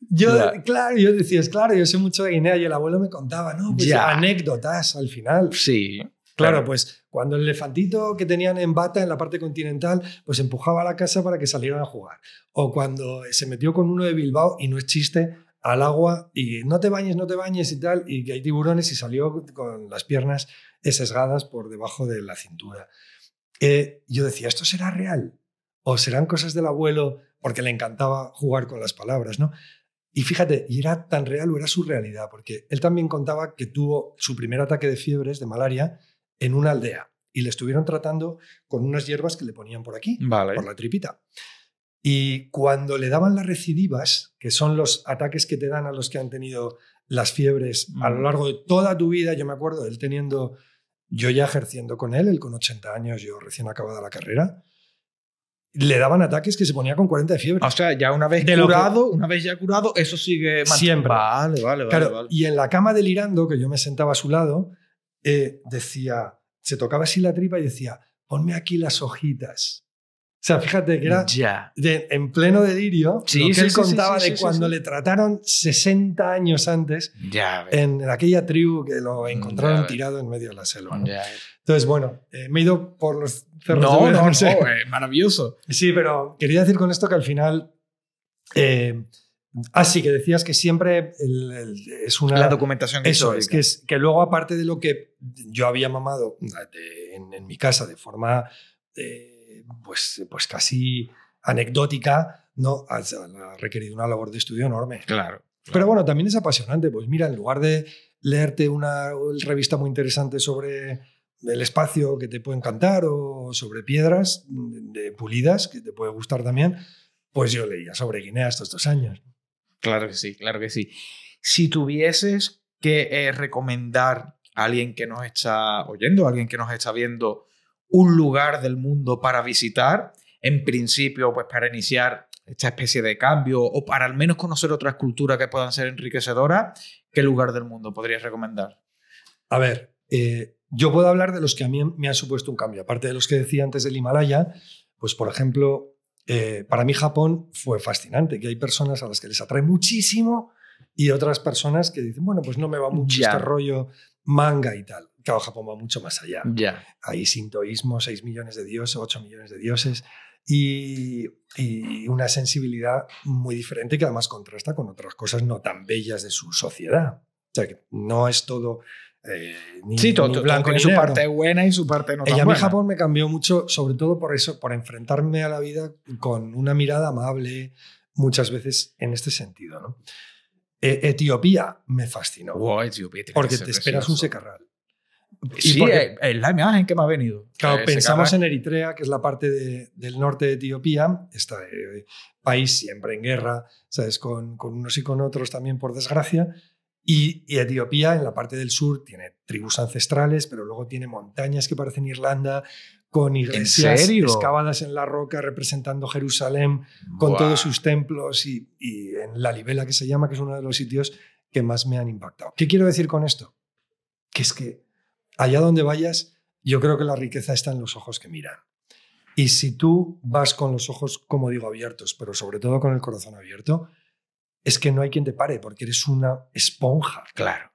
yo, claro. yo decía, es claro, yo sé mucho de Guinea y el abuelo me contaba, ¿no? Pues anécdotas al final. Sí. Claro, pues cuando el elefantito que tenían en bata en la parte continental, pues empujaba a la casa para que salieran a jugar. O cuando se metió con uno de Bilbao, y no es chiste, al agua y no te bañes, no te bañes y tal, y que hay tiburones y salió con las piernas sesgadas por debajo de la cintura. Eh, yo decía, ¿esto será real? ¿O serán cosas del abuelo? Porque le encantaba jugar con las palabras, ¿no? Y fíjate, y era tan real o era su realidad, porque él también contaba que tuvo su primer ataque de fiebres, de malaria, en una aldea y le estuvieron tratando con unas hierbas que le ponían por aquí, por la tripita. Y cuando le daban las recidivas, que son los ataques que te dan a los que han tenido las fiebres a lo mm. largo de toda tu vida, yo me acuerdo, de él teniendo, yo ya ejerciendo con él, él con 80 años, yo recién acabada la carrera, le daban ataques que se ponía con 40 de fiebre. O sea, ya una vez curado, una vez ya curado, eso sigue más Siempre. Vale, vale, vale. Y en la cama delirando, que yo me sentaba a su lado, eh, decía, se tocaba así la tripa y decía, ponme aquí las hojitas. O sea, fíjate que era en pleno delirio y lo él contaba de cuando le trataron 60 años antes en, aquella tribu que lo mm, encontraron tirado en medio de la selva. Entonces, bueno, eh, me he ido por los cerros no, No, eh, maravilloso. Sí, pero quería decir con esto que al final Así ah, que decías que siempre es una... La documentación Eso, es que, es que luego aparte de lo que yo había mamado en, mi casa de forma eh, pues, pues casi anecdótica, ¿no? Ha, requerido una labor de estudio enorme. Claro, Pero bueno, también es apasionante. Pues mira, en lugar de leerte una revista muy interesante sobre el espacio que te puede encantar o sobre piedras pulidas que te puede gustar también, pues yo leía sobre Guinea estos dos años. Claro que sí, claro que sí. Si tuvieses que eh, recomendar a alguien que nos está oyendo, a alguien que nos está viendo, un lugar del mundo para visitar, en principio, pues para iniciar esta especie de cambio o para al menos conocer otras culturas que puedan ser enriquecedoras, ¿qué lugar del mundo podrías recomendar? A ver, eh, yo puedo hablar de los que a mí me han supuesto un cambio. Aparte de los que decía antes del Himalaya, pues por ejemplo, eh, para mí Japón fue fascinante, que hay personas a las que les atrae muchísimo y otras personas que dicen, bueno, pues no me va mucho este rollo manga y tal. Claro, Japón va mucho más allá. Hay sintoísmo, 6 millones de dioses, 8 millones de dioses y, y, una sensibilidad muy diferente que además contrasta con otras cosas no tan bellas de su sociedad. O sea, que no es todo eh, ni, sí, todo, blanco su parte buena y su parte no Ella En Japón me cambió mucho, sobre todo por eso, por enfrentarme a la vida con una mirada amable, muchas veces en este sentido. ¿no? E, Etiopía me fascinó. porque te esperas un secarral. Sí, eh, es la imagen que me ha venido. Claro, eh, pensamos en Eritrea, que es la parte de, del norte de Etiopía, este país siempre en guerra, ¿sabes? Con, con unos y con otros también, por desgracia y, Etiopía, en la parte del sur, tiene tribus ancestrales, pero luego tiene montañas que parecen Irlanda, con iglesias excavadas en la roca representando Jerusalén, con todos sus templos y, y en La Libela, que se llama, que es uno de los sitios que más me han impactado. ¿Qué quiero decir con esto? Que es que allá donde vayas, yo creo que la riqueza está en los ojos que miran. Y si tú vas con los ojos, como digo, abiertos, pero sobre todo con el corazón abierto, es que no hay quien te pare porque eres una esponja. Claro.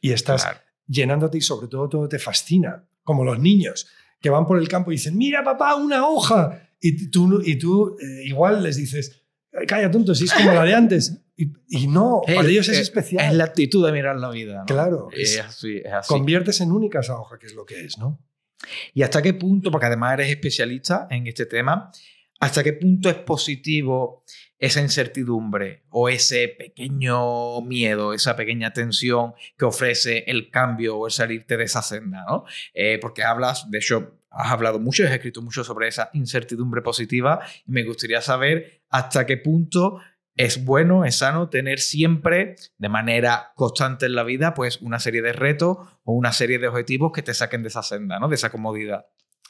Y estás llenándote y sobre todo todo te fascina, como los niños que van por el campo y dicen, mira papá, una hoja. Y tú, y tú eh, igual les dices, calla tonto, si es como la de antes. Y, no, para ellos es, especial. Es la actitud de mirar la vida. Claro. Es, así, así. Conviertes en única esa hoja, que es lo que es, ¿no? ¿Y hasta qué punto, porque además eres especialista en este tema, hasta qué punto es positivo esa incertidumbre o ese pequeño miedo, esa pequeña tensión que ofrece el cambio o el salirte de esa senda, ¿no? Eh, porque hablas, de hecho, has hablado mucho, has escrito mucho sobre esa incertidumbre positiva y me gustaría saber hasta qué punto es bueno, es sano tener siempre de manera constante en la vida pues una serie de retos o una serie de objetivos que te saquen de esa senda, ¿no? De esa comodidad.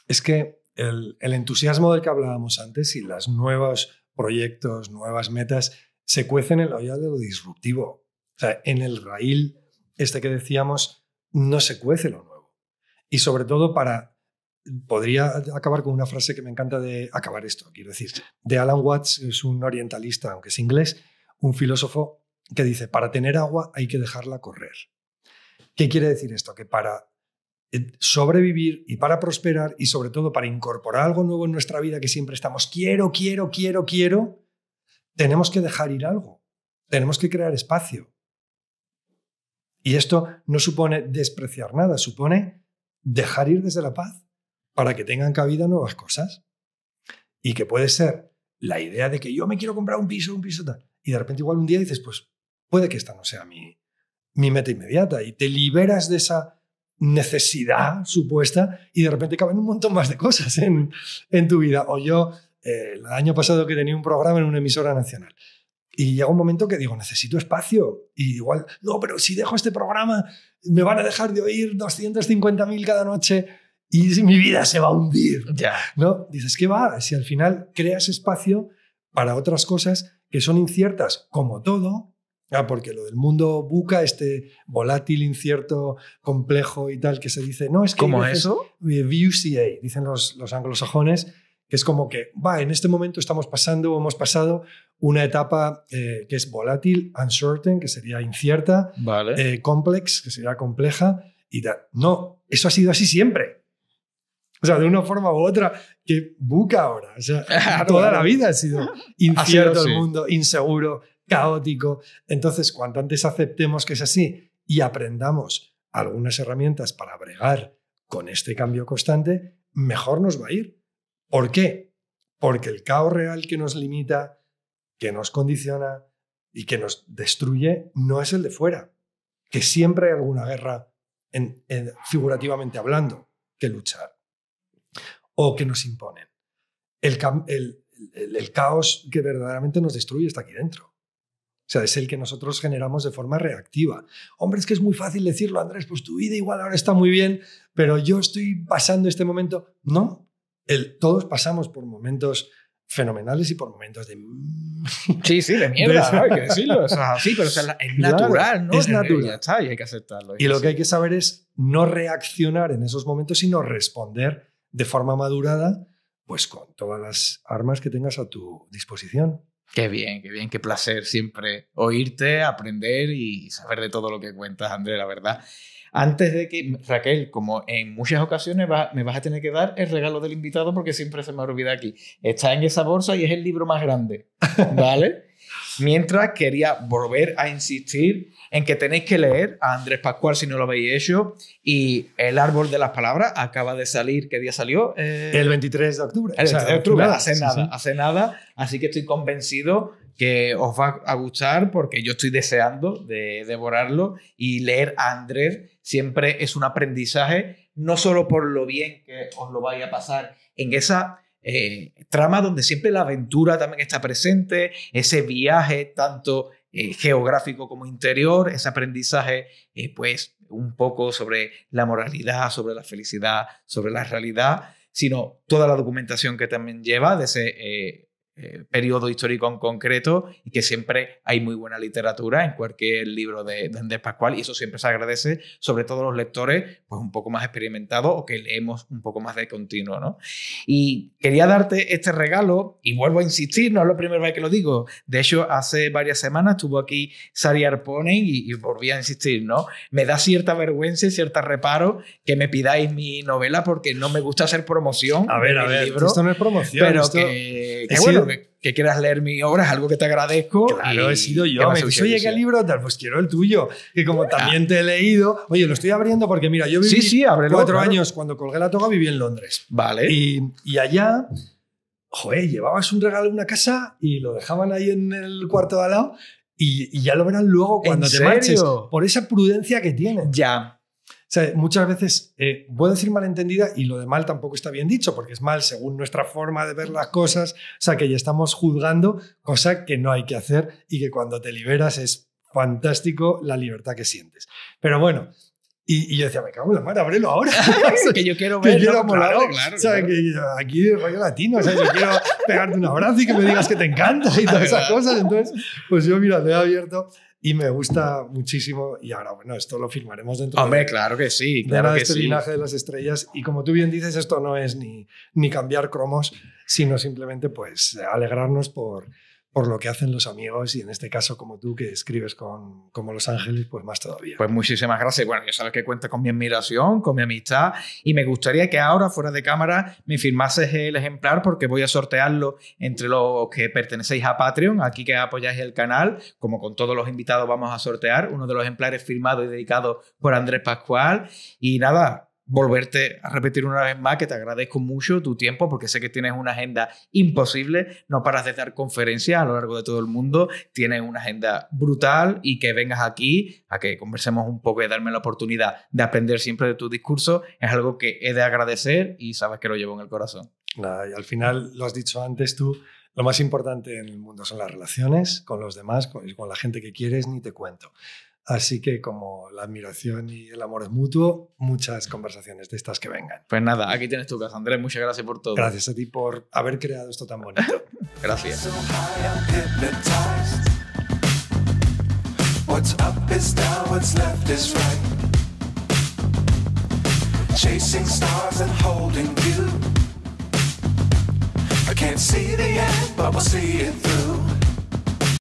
Es que el entusiasmo del que hablábamos antes y las nuevas proyectos, nuevas metas, se cuecen en el olla de lo disruptivo. O sea, en el raíl este que decíamos, no se cuece lo nuevo. Y sobre todo para... Podría acabar con una frase que me encanta de acabar esto, quiero decir, de Alan Watts, es un orientalista, aunque es inglés, un filósofo que dice, para tener agua hay que dejarla correr. ¿Qué quiere decir esto? Que para eh, sobrevivir y para prosperar y sobre todo para incorporar algo nuevo en nuestra vida que siempre estamos quiero, quiero, quiero, quiero, tenemos que dejar ir algo, tenemos que crear espacio. Y esto no supone despreciar nada, supone dejar ir desde la paz para que tengan cabida nuevas cosas. Y que puede ser la idea de que yo me quiero comprar un piso, un piso Y de repente igual un día dices, pues puede que esta no sea mi, mi meta inmediata. Y te liberas de esa necesidad supuesta y de repente caben un montón más de cosas en, tu vida. O yo, eh, el año pasado que tenía un programa en una emisora nacional. Y llega un momento que digo, necesito espacio. Y igual, no, pero si dejo este programa, me van a dejar de oír 250.000 cada noche y mi vida se va a hundir. Ya. ¿No? Dices, ¿qué va? Si al final creas espacio para otras cosas que son inciertas, como todo, Ah, porque lo del mundo buca, este volátil, incierto, complejo y tal, que se dice, no, es que... ¿Cómo eso? VUCA, dicen los, los anglosajones, que es como que, va, en este momento estamos pasando o hemos pasado una etapa eh, que es volátil, uncertain, que sería incierta, vale. Eh, complex, que sería compleja, y tal. No, eso ha sido así siempre. O sea, de una forma u otra, que buca ahora. O sea, toda la vida ha sido incierto el mundo, inseguro, caótico. Entonces, cuanto antes aceptemos que es así y aprendamos algunas herramientas para bregar con este cambio constante, mejor nos va a ir. ¿Por qué? Porque el caos real que nos limita, que nos condiciona y que nos destruye no es el de fuera, que siempre hay alguna guerra, en, figurativamente hablando, que luchar o que nos imponen. el caos que verdaderamente nos destruye está aquí dentro. O sea, es el que nosotros generamos de forma reactiva. Hombre, es que es muy fácil decirlo, Andrés, pues tu vida igual ahora está muy bien, pero yo estoy pasando este momento. No, todos pasamos por momentos fenomenales y por momentos de... Sí, sí, de mierda, hay que decirlo. sí, pero es natural, ¿no? Es natural. hay que aceptarlo. Y, lo que hay que saber es no reaccionar en esos momentos, sino responder de forma madurada, pues con todas las armas que tengas a tu disposición. Qué bien, qué bien, qué placer siempre oírte, aprender y saber de todo lo que cuentas, André, la verdad. Antes de que, Raquel, como en muchas ocasiones me vas a tener que dar el regalo del invitado porque siempre se me olvida aquí. Está en esa bolsa y es el libro más grande, ¿vale? Mientras quería volver a insistir en que tenéis que leer a Andrés Pascual si no lo habéis hecho y El árbol de las palabras acaba de salir. ¿Qué día salió? Eh, el 23 de octubre. El 23 de octubre, hace nada, hace nada. Así que estoy convencido que os va a gustar porque yo estoy deseando de devorarlo y leer a Andrés siempre es un aprendizaje, no solo por lo bien que os lo vaya a pasar en esa eh, trama donde siempre la aventura también está presente, ese viaje tanto eh, geográfico como interior, ese aprendizaje eh, pues un poco sobre la moralidad, sobre la felicidad, sobre la realidad, sino toda la documentación que también lleva de ese eh, periodo histórico en concreto y que siempre hay muy buena literatura en cualquier libro de, de Andrés Pascual y eso siempre se agradece, sobre todo a los lectores pues un poco más experimentados o que leemos un poco más de continuo. ¿no? Y quería darte este regalo y vuelvo a insistir, no es la primera vez que lo digo, de hecho hace varias semanas estuvo aquí Sari Arponen y, y volví a insistir, ¿no? me da cierta vergüenza y cierto reparo que me pidáis mi novela porque no me gusta hacer promoción. A ver, a ver, esto no es promoción. Pero que, bueno, que, quieras leer mi obra, es algo que te agradezco. Claro, he sido yo. Me dice, oye, ¿qué libro tal? Pues quiero el tuyo. Que como ah. también te he leído, oye, lo estoy abriendo porque mira, yo viví sí, cuatro años cuando colgué la toga, viví en Londres. Vale. Y, allá joder, llevabas un regalo en una casa y lo dejaban ahí en el cuarto de al lado y, ya lo verán luego cuando te marches. Por esa prudencia que tienen. Ya muchas veces eh, puedo decir malentendida y lo de mal tampoco está bien dicho, porque es mal según nuestra forma de ver las cosas, o sea, que ya estamos juzgando, cosa que no hay que hacer y que cuando te liberas es fantástico la libertad que sientes. Pero bueno, y, yo decía, me cago en la madre, ábrelo ahora. que yo quiero ver. claro, aquí es rollo latino. O sea, yo quiero pegarte un abrazo y que me digas que te encanta y todas esas cosas. Entonces, pues yo, mira, lo he abierto y me gusta muchísimo. Y ahora, bueno, esto lo firmaremos dentro Hombre, de, claro que sí. de este linaje de las estrellas. Y como tú bien dices, esto no es ni, ni cambiar cromos, sino simplemente, pues, alegrarnos por por lo que hacen los amigos y en este caso como tú que escribes con como Los Ángeles, pues más todavía. Pues muchísimas gracias. Bueno, ya sabes que cuenta con mi admiración, con mi amistad y me gustaría que ahora fuera de cámara me firmases el ejemplar porque voy a sortearlo entre los que pertenecéis a Patreon, aquí que apoyáis el canal, como con todos los invitados vamos a sortear uno de los ejemplares firmado y dedicado por Andrés Pascual y nada, volverte a repetir una vez más que te agradezco mucho tu tiempo porque sé que tienes una agenda imposible, no paras de dar conferencias a lo largo de todo el mundo, tienes una agenda brutal y que vengas aquí a que conversemos un poco y darme la oportunidad de aprender siempre de tu discurso es algo que he de agradecer y sabes que lo llevo en el corazón. Nada, y al final lo has dicho antes tú, lo más importante en el mundo son las relaciones con los demás con, con la gente que quieres, ni te cuento. Así que como la admiración y el amor es mutuo, muchas conversaciones de estas que vengan. Pues nada, aquí tienes tu casa, Andrés. Muchas gracias por todo. Gracias a ti por haber creado esto tan bonito. gracias. can't see the end, but see it through.